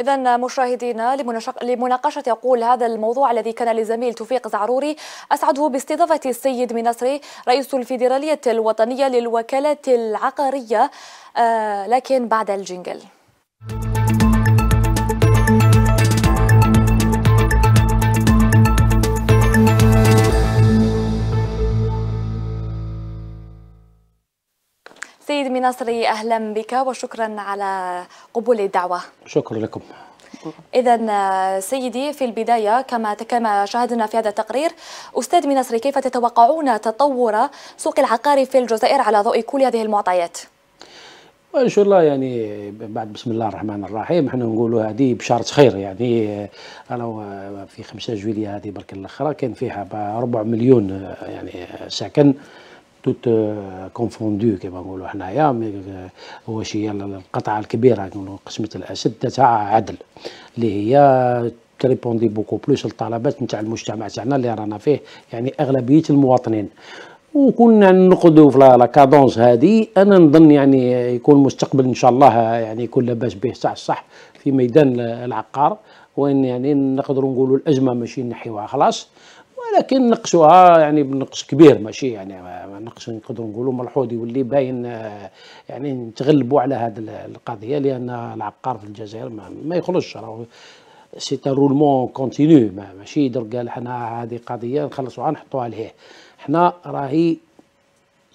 إذا مشاهدينا لمناقشة يقول هذا الموضوع الذي كان لزميل توفيق زعروري أسعده باستضافة السيد منصري رئيس الفيدرالية الوطنية للوكالة العقارية آه، لكن بعد الجنجل سلمي ناصري أهلا بك وشكرا على قبول الدعوة شكرا لكم إذا آه، سيدي في البداية كما كما شاهدنا في هذا التقرير أستاذ مناصري كيف تتوقعون تطور سوق العقاري في الجزائر على ضوء كل هذه المعطيات؟ ان شاء الله يعني بعد بسم الله الرحمن الرحيم احنا نقولوا هذه بشارة خير يعني انا آه، في 5 جويلية هذه برك الاخره كان فيها ربع مليون آه، يعني ساكن توت آه، كونفوندو كما نقولوا حنايا آه، واش هي القطعه الكبيره قسمه الاسد تاعها عدل اللي هي تريبوندي بوكو بلوس الطلبات نتاع المجتمع تاعنا اللي رانا فيه يعني اغلبيه المواطنين وكنا نقضوا في لا كادونس هذه انا نظن يعني يكون المستقبل ان شاء الله يعني يكون لاباس به تاع الصح في ميدان العقار وين يعني نقدروا نقولوا الازمه ماشي نحيوها خلاص ولكن نقشوها يعني بنقش كبير ماشي يعني نقش نقدر نقولوا ملحوظ يولي باين آه، يعني نتغلبوا على هذه القضيه لان العقار في الجزائر ما, ما يخرجش راه سي رولمون كونتينيو ماشي درك قال حنا هذه قضيه نخلصوها نحطوها لهيه حنا راهي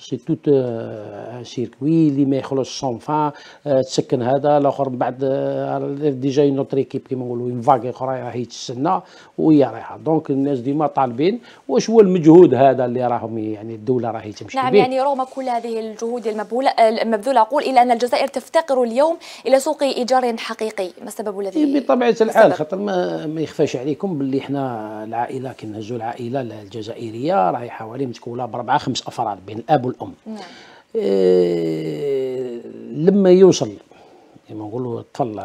سي توت آه، سيركوي اللي ما يخلصش سون فان آه، تسكن هذا الاخر من بعد آه، ديجا اون اوتر ايكيب كيما نقولوا اون فاغ اخرى راهي تستنى وهي رايحه دونك الناس ديما طالبين واش هو المجهود هذا اللي راهم يعني الدوله راهي تمشي نعم به. يعني رغم كل هذه الجهود المبذوله المبذوله اقول الا ان الجزائر تفتقر اليوم الى سوق ايجار حقيقي ما السبب الذي إيه، بطبيعه الحال خاطر ما, ما يخفاش عليكم باللي احنا العائله كنهزوا العائله الجزائريه راهي حوالي متكوله باربعه خمس افراد بين الاب الام نعم. إيه لما يوصل كما نقولوا الطفل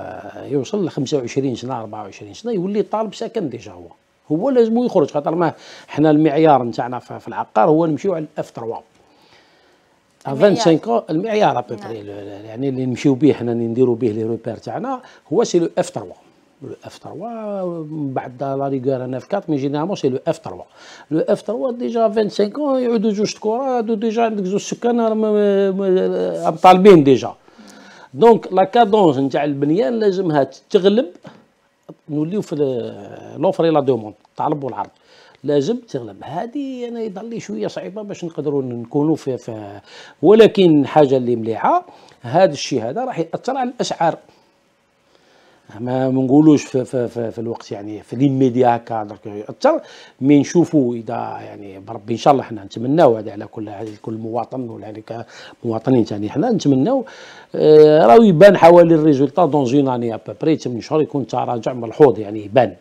يوصل ل 25 سنه 24 سنه يولي طالب سكن ديجا هو هو لازم يخرج خاطر ما حنا المعيار نتاعنا في العقار هو نمشيو على الاف 3 25 ans المعيار نعم. يعني اللي نمشيو به حنا اللي نديرو به لي روبير تاعنا هو سي لو اف 3 لو اف 3 بعد لا ريغار انا في 4 مي جينيرالمون سي لو اف 3 لو اف 3 ديجا 25 اون يعودوا جوج كره ديجا عندك جوج سكان مطالبين ديجا دونك لا كادونس نتاع البنيان لازمها تغلب نوليو في اي لا دوموند الطلب والعرض لازم تغلب هذه انا يضل لي شويه صعيبه باش نقدروا نكونوا في, في ولكن حاجه اللي مليحه هذا الشيء هذا راح ياثر على الاسعار ما منقولوش في, في, في, في الوقت يعني في ليميديا هكا درك ياثر مي نشوفوا اذا يعني بربي ان شاء الله حنا نتمناو هذا على كل كل مواطن ولا يعني كمواطنين ثاني حنا نتمناو آه راه يبان حوالي الريزولتا دون جون اني ابوبري 8 شهور يكون تراجع ملحوظ يعني يبان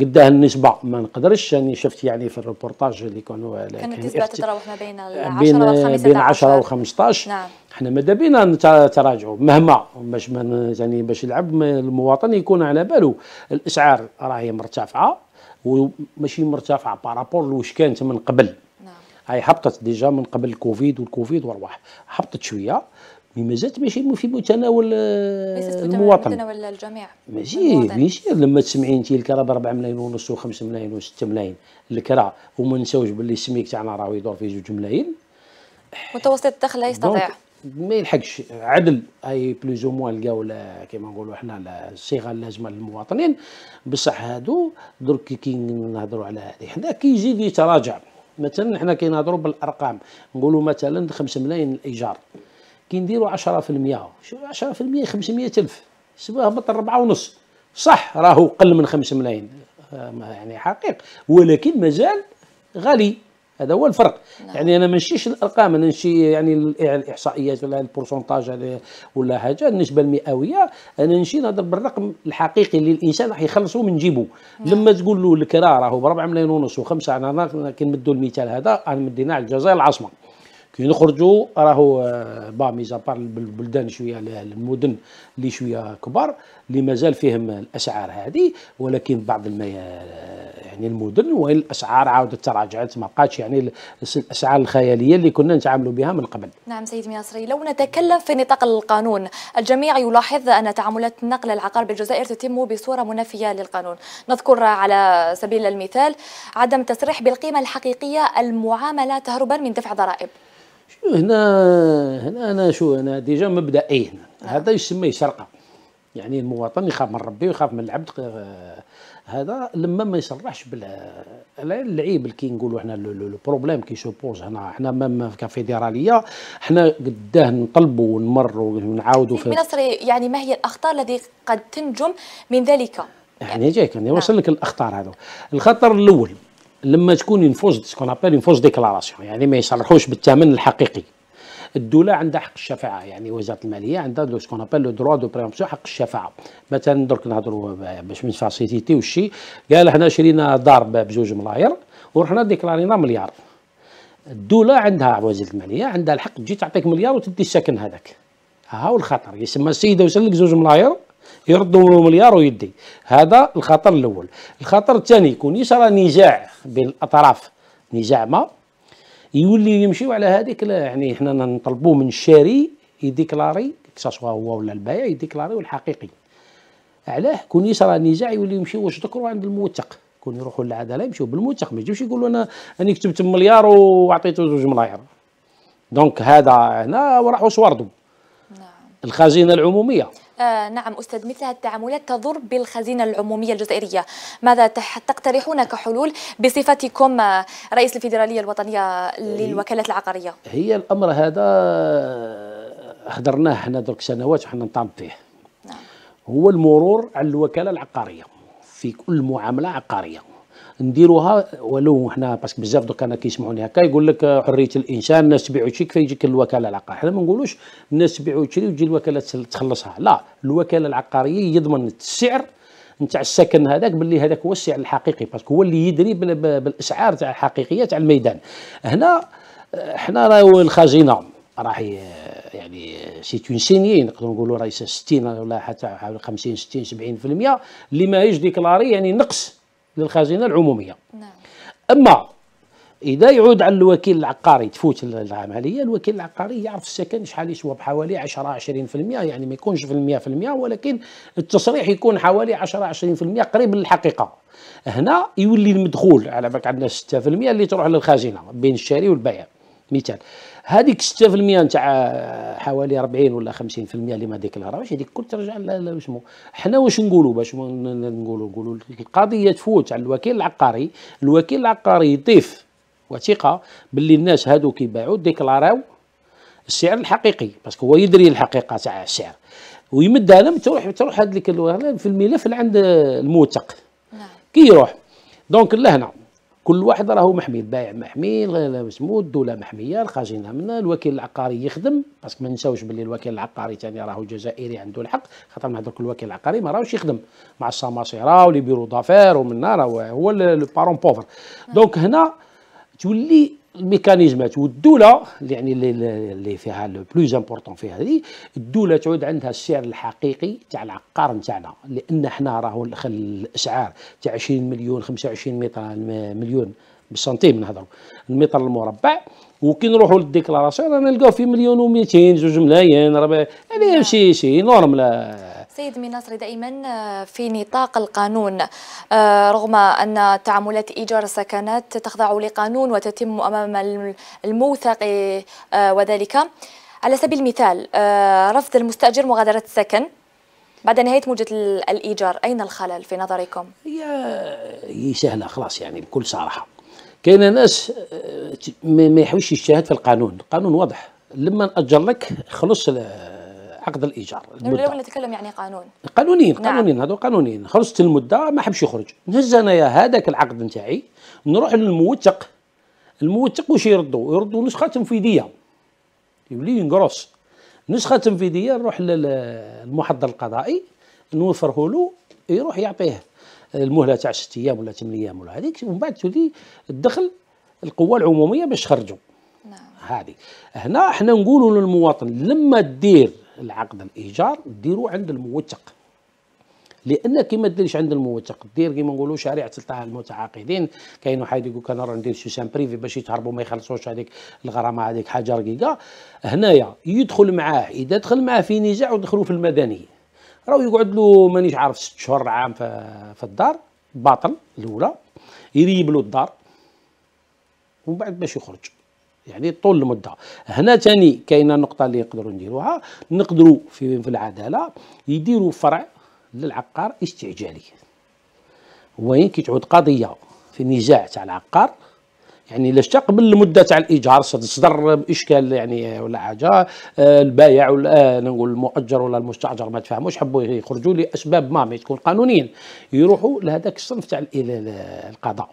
قداه النسبه ما نقدرش أني شفت يعني في الريبورتاج اللي كانوا كانت يعني النسبه تتراوح ما بين 10 و 15 بين 10 و 15 نعم احنا ماذا بينا نتراجعوا مهما باش من يعني باش يلعب المواطن يكون على باله الاسعار راهي مرتفعه وماشي مرتفعه بارابور لوش كانت من قبل نعم هاي هبطت ديجا من قبل الكوفيد والكوفيد وارواح هبطت شويه مي مازالت ماشي آه، في متناول المواطن متناول الجميع ماشي ماشي لما تسمعي انت الكرا ب 4 ملايين ونص و5 ملايين و6 ملايين الكرا وما نساوش باللي السميك تاعنا راه يدور في 2 ملايين متوسط الدخل لا يستطيع ما يلحقش عدل اي بلوز او موان لقاو كيما نقولوا حنا الصيغه اللازمه للمواطنين بصح هادو درك كي نهضروا على هذه حنا كيزيد يتراجع مثلا حنا كي نهضروا بالارقام نقولوا مثلا 5 ملايين الايجار كي نديرو 10% 10% 500000 شبه هبط 4 ونص صح راهو قل من 5 ملايين آه، يعني حقيق ولكن مازال غالي هذا هو الفرق نعم. يعني انا ما نمشيش الارقام انا نشي يعني, يعني الاحصائيات ولا البورسونتاج ولا حاجه النسبه المئويه انا نشي نهضر بالرقم الحقيقي اللي الانسان راح يخلصه من جيبه نعم. لما تقول له الكرا راهو ب 4 ملايين ونص وخمسه انا كي المثال هذا انا مديناه الجزائر العاصمه كي نخرجوا راهو آه، با ميزا بار البلدان شويه المدن اللي شويه كبار اللي مازال فيهم الاسعار هذه ولكن بعض الم... آه، يعني المدن وين الاسعار عاودت تراجعت ما بقاتش يعني الاسعار الخياليه اللي كنا نتعاملوا بها من قبل. نعم سيد مياسري لو نتكلم في نطاق القانون الجميع يلاحظ ان تعاملات نقل العقار بالجزائر تتم بصوره منافيه للقانون نذكر على سبيل المثال عدم تصريح بالقيمه الحقيقيه المعامله تهربا من دفع ضرائب. شو هنا هنا انا شو انا ديجا هنا هذا يسمى سرقه يعني المواطن يخاف من ربي ويخاف من العبد هذا لما ما يصرحش العيب اللي كي نقولوا حنا لو بروبليم كي سوبوز هنا حنا مام كفيدراليه حنا قداه نطلبوا ونمروا ونعاودوا في نصر يعني ما هي الاخطار التي قد تنجم من ذلك؟ يعني جايك كان نعم. يوصل وصل لك الاخطار هذا الخطر الاول لما تكون ينفوز سكون ابل ينفوز ديكلاراسيون يعني ما يصرحوش بالثمن الحقيقي الدوله عندها حق الشفاعه يعني وزاره الماليه عندها دو سكون ابل لو دروا دو بريمبسيون حق الشفاعه مثلا درك نهضروا باش من سيتيتي وشي قال حنا شرينا دار بجوج ملاير ورحنا ديكلارينا مليار الدوله عندها وزاره الماليه عندها الحق تجي تعطيك مليار وتدي السكن هذاك ها هو الخطر يسمى السيده وصل لك زوج ملاير يردوا منه مليار ويدي هذا الخطر الاول الخطر الثاني يكون يصرى نزاع بين الاطراف نزاع ما يولي يمشيو على هذيك يعني حنا نطلبوا من الشاري يديكلاري كساسوا هو ولا البايع يديكلاري والحقيقي علاه كون يصرى نزاع يولي يمشيو واش ذكروا عند الموثق كون يروحوا للعداله يمشيو بالموثق ما يجيوش يقولوا انا انا كتبت مليار وعطيته زوج ملاير دونك هذا هنا وراحوا سواردوا نعم. الخزينه العموميه آه نعم أستاذ مثل التعاملات تضر بالخزينة العمومية الجزائرية ماذا تقترحون كحلول بصفتكم آه، رئيس الفيدرالية الوطنية للوكالات العقارية هي الأمر هذا حضرناه آه، احنا درك سنوات وحنا نطعم فيه نعم. هو المرور على الوكالة العقارية في كل معاملة عقارية نديروها ولو حنا باسكو بزاف دوك انا كيسمعوني هكا يقول لك حريه الانسان الناس تبيع وتشري كيف يجيك الوكاله العقاريه حنا ما نقولوش الناس تبيع وتشري وتجي الوكاله تخلصها لا الوكاله العقاريه يضمن السعر نتاع السكن هذاك باللي هذاك هو السعر الحقيقي باسكو هو اللي يدري بالاسعار تاع الحقيقيه تاع الميدان هنا حنا راهو الخزينه راح يعني سيت اون سيني نقدروا نقولوا راهي 60 ولا حتى 50 60 70% اللي ماهيش ديكلاري يعني نقص للخزينه العموميه نعم. اما اذا يعود على الوكيل العقاري تفوت العمليه الوكيل العقاري يعرف السكن شحال يسوى بحوالي 10 20% يعني ما يكونش في 100% ولكن التصريح يكون حوالي 10 20% قريب للحقيقه هنا يولي المدخول على بالك عندنا 6% اللي تروح للخزينه بين الشاري والبيع مثال هذيك 6% نتاع حوالي 40 ولا 50% اللي ما واش هذيك كل ترجع لشمو حنا واش نقولوا باش نقولوا نقولوا القضيه تفوت على الوكيل العقاري الوكيل العقاري يضيف وثيقه باللي الناس هادو كيباعوا ديكلاراو السعر الحقيقي باسكو هو يدري الحقيقه تاع السعر ويمدها لهم تروح تروح هذيك في الملف اللي عند الموثق نعم كي يروح دونك لهنا كل واحد راه محمي البائع محمي مسمود الدوله محميه الخزينه منا الوكيل العقاري يخدم باسكو ما نساوش باللي الوكيل العقاري ثاني راهو جزائري عنده الحق خاطر ما درك الوكيل العقاري ما راهوش يخدم مع السماسيره ولي بيرو دافير ومن راهو هو البارون بوفر آه. دونك هنا تولي الميكانيزمات والدوله يعني اللي فيها لو بلوز امبورطون فيها هذه الدوله تعود عندها السعر الحقيقي تاع العقار نتاعنا لان حنا راهو الاسعار تاع 20 مليون 25 متر مليون بالسنتيم نهضروا المتر المربع وكي نروحوا للديكلاراسيون رانا نلقاو في مليون و200 زوج ملايين هذا نعم. شي شي نورمال سيد مناصري آه، دائما في نطاق القانون آه، رغم أن تعاملات إيجار السكنات تخضع لقانون وتتم أمام الموثق آه، وذلك على سبيل المثال رفض المستأجر مغادرة السكن بعد نهاية موجه الإيجار أين الخلل في نظركم؟ هي هي سهلة خلاص يعني بكل صراحة كاين ناس ما يحوش يجتهد في القانون القانون واضح لما نأجر لك خلص عقد الايجار نتكلم يعني قانون قانونيين نعم. قانونيين نعم. هذو قانونيين خلصت المده ما حبش يخرج نهز انايا هذاك العقد نتاعي نروح للموثق الموثق واش يردوا يردوا نسخه تنفيذيه يولي ينقرص نسخه تنفيذيه نروح للمحضر القضائي نوفره له يروح يعطيه المهله تاع ست ايام ولا ثمان ايام ولا هذيك ومن بعد تولي الدخل القوه العموميه باش تخرجوا نعم هذه هنا احنا نقولوا للمواطن لما تدير العقد الايجار ديرو عند الموثق لان كي ما ديرش عند الموثق دير كيما نقولوا شريعه تاع المتعاقدين كاين واحد يقول كان انا راه ندير سوسان بريفي باش يتهربوا ما يخلصوش هذيك الغرامه هذيك حاجه رقيقه هنايا يدخل معاه اذا دخل معاه في نزاع ودخلوا في المدني راهو يقعد له مانيش عارف ست شهور عام في الدار باطل الاولى يريب له الدار ومن بعد باش يخرج يعني طول المده هنا ثاني كاينه نقطه اللي يقدروا نديروها نقدروا في, في العداله يديروا فرع للعقار استعجالي وين كي تعود قضيه في نزاع تاع العقار يعني لا شتا قبل المده تاع الايجار صدر باشكال يعني ولا حاجه آه، البايع ولا آه، نقول المؤجر ولا المستاجر ما تفهموش حبوا يخرجوا لاسباب ما ما تكون قانونيا يروحوا لهذاك الصنف تاع القضاء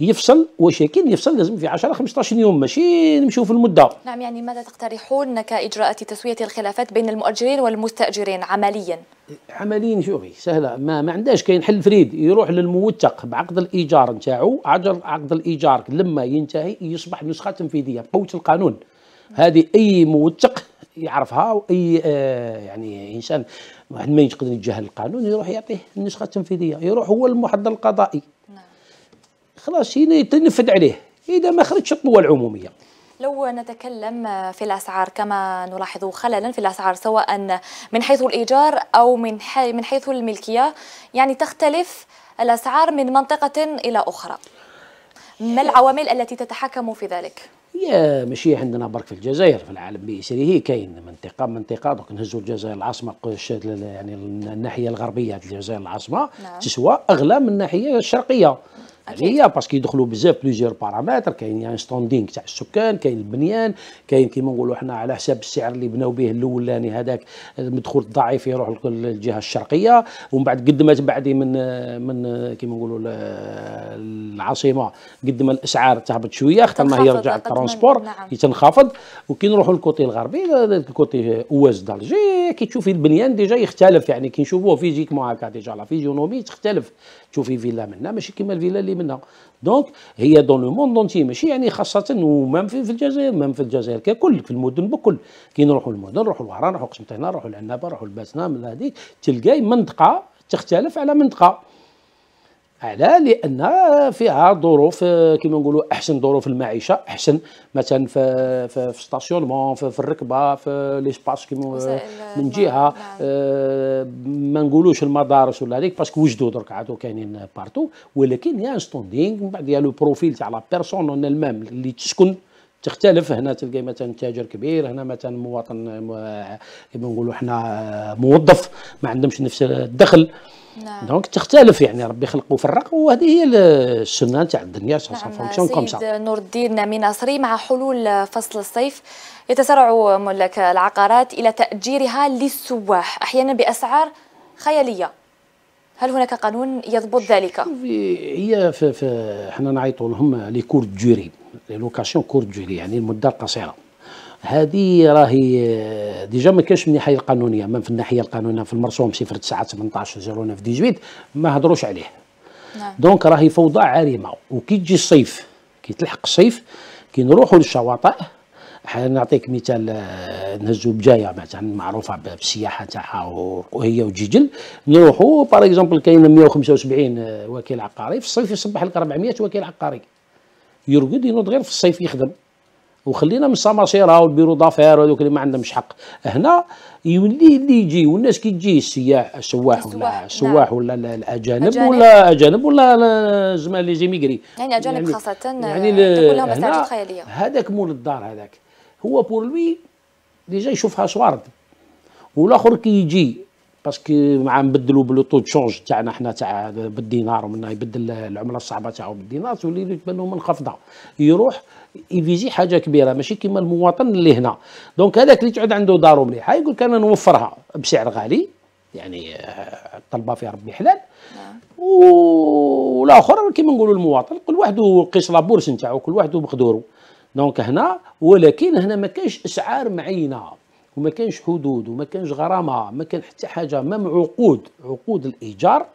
يفصل وشاكين يفصل لازم في 10 15 يوم ماشي نمشيو في المده نعم يعني ماذا تقترحون كاجراءات تسويه الخلافات بين المؤجرين والمستاجرين عمليا عمليا شوفي سهله ما ما عندهاش كاين حل فريد يروح للموثق بعقد الايجار نتاعو عقد الايجار لما ينتهي يصبح نسخه تنفيذيه بقوه القانون هذه اي موثق يعرفها واي آه يعني انسان واحد ما يقدر يتجاهل القانون يروح يعطيه النسخه التنفيذيه يروح هو المحضر القضائي خلاص تنفذ عليه اذا ما خرجش القوه العموميه لو نتكلم في الاسعار كما نلاحظ خللا في الاسعار سواء من حيث الايجار او من من حيث الملكيه يعني تختلف الاسعار من منطقه الى اخرى ما العوامل التي تتحكم في ذلك؟ هي ماشي عندنا برك في الجزائر في العالم باسره كاين منطقه منطقه دوك نهزوا الجزائر العاصمه يعني الناحيه الغربيه الجزائر العاصمه نعم. تسوى اغلى من الناحيه الشرقيه هي باسكو يدخلوا بزاف بليزيور بارامتر كاين يعني ستوندينغ تاع السكان كاين البنيان كاين كيما نقولوا حنا على حساب السعر اللي بناو به الاولاني هذاك المدخول الضعيف يروح للجهه الشرقيه ومن بعد قد ما بعدي من من كيما نقولوا العاصمه قد ما الاسعار تهبط شويه خاطر ما يرجع الترونسبور نعم. تنخفض وكي نروحوا للكوتي الغربي الكوتي اواز دالجي كي تشوفي البنيان ديجا يختلف يعني كي نشوفوه فيزيكمون هكا ديجا لا فيزيونومي تختلف تشوفي فيلا منا ماشي كيما الفيلا اللي اللي منها دونك هي دون لو موند اونتي ماشي يعني خاصه ومام في, في الجزائر مام في الجزائر ككل في المدن بكل كي نروحوا المدن نروحوا لوهران نروحوا قسنطينه نروحوا العنابه نروحوا لباسنا من هذيك تلقاي منطقه تختلف على منطقه على لان فيها ظروف كما نقولوا احسن ظروف المعيشه احسن مثلا في في, في ستاسيونمون في, في الركبه في ليسباس من جهه نعم. آه، ما نقولوش المدارس ولا هذيك باسكو وجدوا درك عادوا كاينين بارتو ولكن يا ستوندينغ من بعد يا لو بروفيل تاع لا بيرسون اون المام اللي تسكن تختلف هنا تلقى مثلا تاجر كبير هنا مثلا مواطن كما نقولوا حنا موظف ما عندهمش نفس الدخل نعم. دونك تختلف يعني ربي خلق وفرق وهذه هي السنه تاع الدنيا سا نعم، فونكسيون نعم. كوم سا نور الدين من مع حلول فصل الصيف يتسارع ملاك العقارات الى تاجيرها للسواح احيانا باسعار خياليه هل هناك قانون يضبط ذلك؟ هي في, في حنا نعيطوا لهم لي كور دوري لي لوكاسيون كور دوري يعني المده القصيره هذه راهي آه، ديجا ما كانش من الناحيه القانونيه ما في الناحيه القانونيه في المرسوم صفر 9 18 09 18 ما هضروش عليه نعم. دونك راهي فوضى عارمه وكي تجي الصيف كي تلحق الصيف كي نروحوا للشواطئ نعطيك مثال آه، نهزو بجايه مثلا معروفه بالسياحه تاعها وهي وجيجل نروحوا باغ اكزومبل كاين 175 آه، وكيل عقاري في الصيف يصبح لك 400 وكيل عقاري يرقد ينوض غير في الصيف يخدم وخلينا من السماسيره والبيرو دافير هذوك اللي ما عندهمش حق هنا يولي اللي يجي والناس كي تجي السياح السواح ولا السواح نعم. ولا الاجانب أجانب. ولا اجانب ولا زعما لي زيميغري يعني اجانب يعني خاصه يعني آه، تقول لهم مساجد خياليه هذاك مول الدار هذاك هو بور لوي ديجا يشوفها سوارد والاخر كي يجي باسكو مع نبدلوا بلوطو تشونج تاعنا حنا تاع بالدينار ومنها يبدل العمله الصعبه تاعو بالدينار تولي تبان لهم منخفضه يروح يفيزي حاجه كبيره ماشي كيما المواطن اللي هنا دونك هذاك اللي تعود عنده دارو مليحه يقول لك انا نوفرها بسعر غالي يعني الطلبه آه، فيها ربي حلال نعم. والاخر كيما نقولوا المواطن كل واحد وقيس لابورس نتاعو كل واحد ومقدوره دونك هنا ولكن هنا ما كاينش اسعار معينه وما كانش حدود وما كانش غرامه ما كان حتى حاجه مام عقود عقود الايجار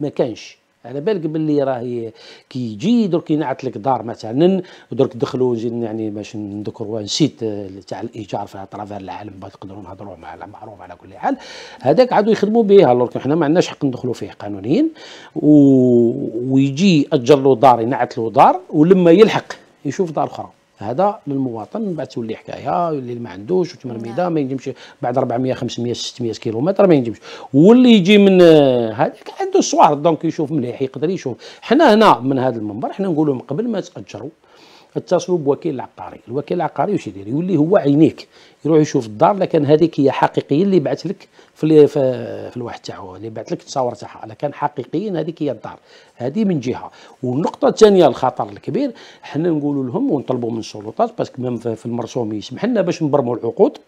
ما كانش على بالك باللي راه كي يجي درك ينعت لك دار مثلا ودرك دخلوا يعني باش نذكروا نسيت آه، تاع الايجار في اطراف العالم تقدروا نهضروا مع معروف على كل حال هذاك عادوا يخدموا به لورك حنا ما عندناش حق ندخلوا فيه قانونيا ويجي اجر له دار ينعت له دار ولما يلحق يشوف دار اخرى هذا للمواطن من بعد تولي حكايه اللي ما عندوش وتمرميده نعم. ما ينجمش بعد 400 500 600 كيلومتر ما ينجمش واللي يجي من آه، هذاك عنده الصوار دونك يشوف مليح يقدر يشوف حنا هنا من هذا المنبر حنا نقولوا من قبل ما تاجروا اتصلوا بوكيل العقاري الوكيل العقاري واش يدير يولي هو عينيك يروح يشوف الدار الا كان هذيك هي حقيقيا اللي بعث لك في, في الواحد تاعو اللي بعث لك التصاور تاعها الا كان حقيقيا هذيك هي الدار هذه من جهه والنقطه الثانيه الخطر الكبير حنا نقول لهم ونطلبوا من السلطات باسكو ميم في المرسوم يسمح لنا باش نبرموا العقود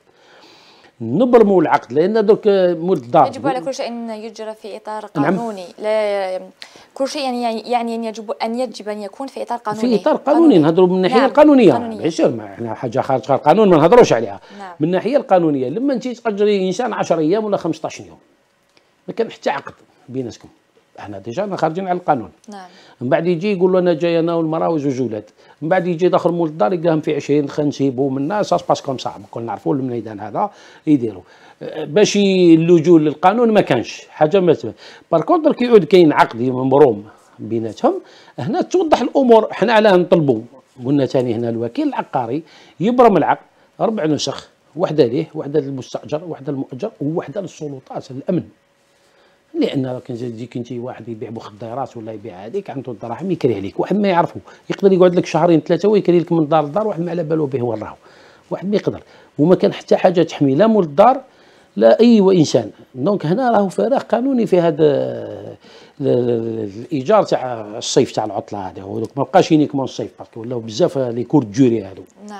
نبرموا العقد لان درك مول الدار يجب على كل شيء ان يجرى في اطار نعم. قانوني لا كل شيء يعني يعني ان يجب ان يجب ان يكون في اطار قانوني في اطار قانوني نهضروا من الناحيه نعم. القانونيه ماشي احنا حاجه خارج القانون ما نهضروش عليها نعم. من الناحيه القانونيه لما انت تاجري انسان 10 ايام ولا 15 يوم ما كان حتى عقد بيناتكم احنا ديجا خارجين على القانون نعم من بعد يجي يقول له انا جاي انا والمراه وزوج ولاد من بعد يجي داخل مول الدار يلقاهم في 20 خنسيبو الناس سا باس كوم سا كنا نعرفوا الميدان هذا يديروا باش اللجوء للقانون ما كانش حاجه ما كونتر كي يعود كاين عقد مبروم بيناتهم هنا توضح الامور حنا علاه نطلبوا قلنا ثاني هنا الوكيل العقاري يبرم العقد اربع نسخ واحده ليه واحده للمستاجر واحده للمؤجر وواحده للسلطات الامن لان كان تجي انت واحد يبيع مخدرات ولا يبيع هذيك عنده الدراهم يكره لك واحد ما يعرفه يقدر يقعد لك شهرين ثلاثه ويكري لك من دار لدار واحد ما على باله به وين راهو واحد ما يقدر وما كان حتى حاجه تحمي لا مول الدار لا اي انسان دونك هنا راهو فراغ قانوني في هذا الايجار تاع الصيف تاع العطله هذا ما بقاش من الصيف باسكو ولاو بزاف لي كور ديوري هذو